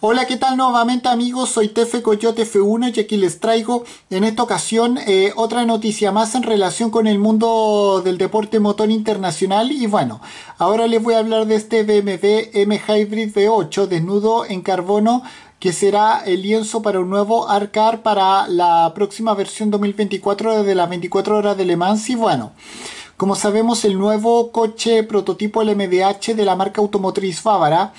Hola, ¿qué tal nuevamente amigos? Soy Tefe Coyote F1 y aquí les traigo en esta ocasión eh, otra noticia más en relación con el mundo del deporte motor internacional y bueno, ahora les voy a hablar de este BMW M Hybrid V8 desnudo en carbono que será el lienzo para un nuevo ARCAR para la próxima versión 2024 de las 24 horas de Le Mans y bueno... Como sabemos, el nuevo coche prototipo LMDH de la marca automotriz bávara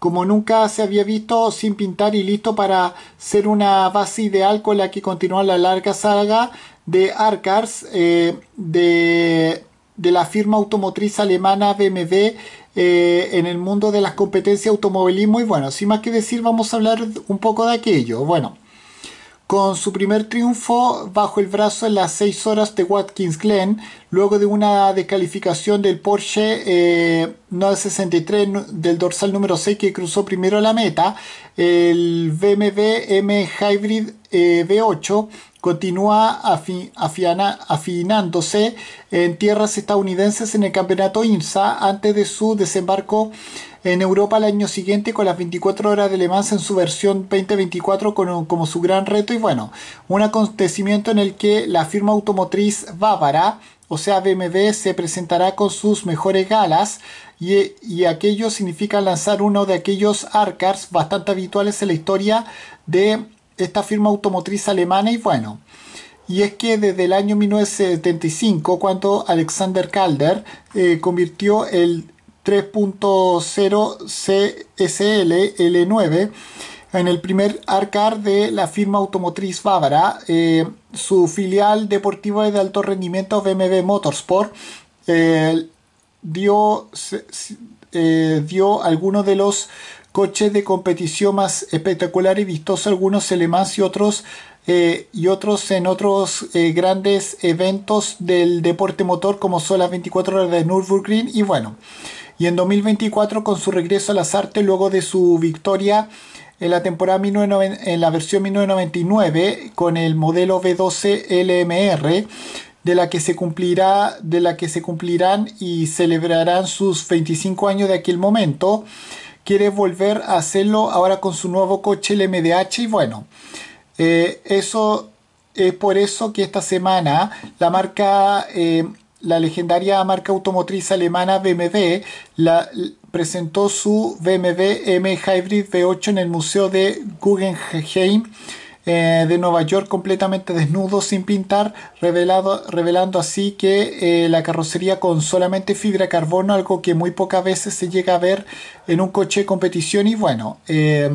como nunca se había visto sin pintar y listo para ser una base ideal con la que continúa la larga saga de Arcars eh, de, la firma automotriz alemana BMW eh, en el mundo de las competencias automovilismo y bueno, sin más que decir vamos a hablar un poco de aquello. Bueno, con su primer triunfo bajo el brazo en las 6 horas de Watkins Glen, luego de una descalificación del Porsche 963 eh, del dorsal número 6 que cruzó primero la meta. El BMW M Hybrid V8 eh, continúa afinándose en tierras estadounidenses en el campeonato INSA antes de su desembarco en Europa el año siguiente con las 24 horas de Le Mans en su versión 2024 como su gran reto y bueno, un acontecimiento en el que la firma automotriz bávara o sea BMW se presentará con sus mejores galas y, aquello significa lanzar uno de aquellos arcars bastante habituales en la historia de esta firma automotriz alemana y bueno. Y es que desde el año 1975, cuando Alexander Calder eh, convirtió el 3.0 CSL L9 en el primer arcar de la firma automotriz bávara, eh, su filial deportiva de alto rendimiento BMW Motorsport eh, dio, eh, dio algunos de los coches de competición más espectaculares y vistosos, algunos elementos y otros y otros en otros grandes eventos del deporte motor como son las 24 horas de Nürburgring y bueno y en 2024, con su regreso a las artes, luego de su victoria en la temporada en la versión 1999 con el modelo V12 LMR, de la que se cumplirá, de la que se cumplirán y celebrarán sus 25 años de aquel momento. Quiere volver a hacerlo ahora con su nuevo coche, lmdh y bueno, eh, eso es por eso que esta semana la marca eh, la legendaria marca automotriz alemana BMW la, presentó su BMW M Hybrid V8 en el Museo de Guggenheim eh, de Nueva York completamente desnudo sin pintar, revelando así que eh, la carrocería con solamente fibra carbono, algo que muy pocas veces se llega a ver en un coche de competición y bueno, eh,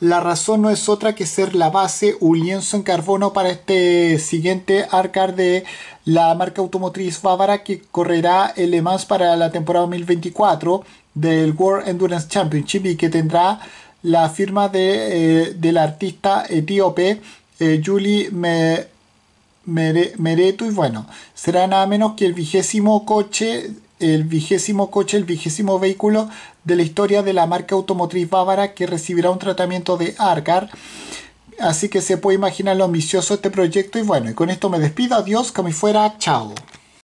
la razón no es otra que ser la base un lienzo en carbono para este siguiente Arcar de la marca automotriz bávara que correrá el Le para la temporada 2024 del World Endurance Championship y que tendrá la firma de, eh, del artista etíope eh, Julie Meretu y bueno, será nada menos que el vigésimo coche el vigésimo coche, el vigésimo vehículo de la historia de la marca automotriz bávara que recibirá un tratamiento de ARCAR. Así que se puede imaginar lo ambicioso este proyecto y bueno, y con esto me despido, adiós, como fuera, chao.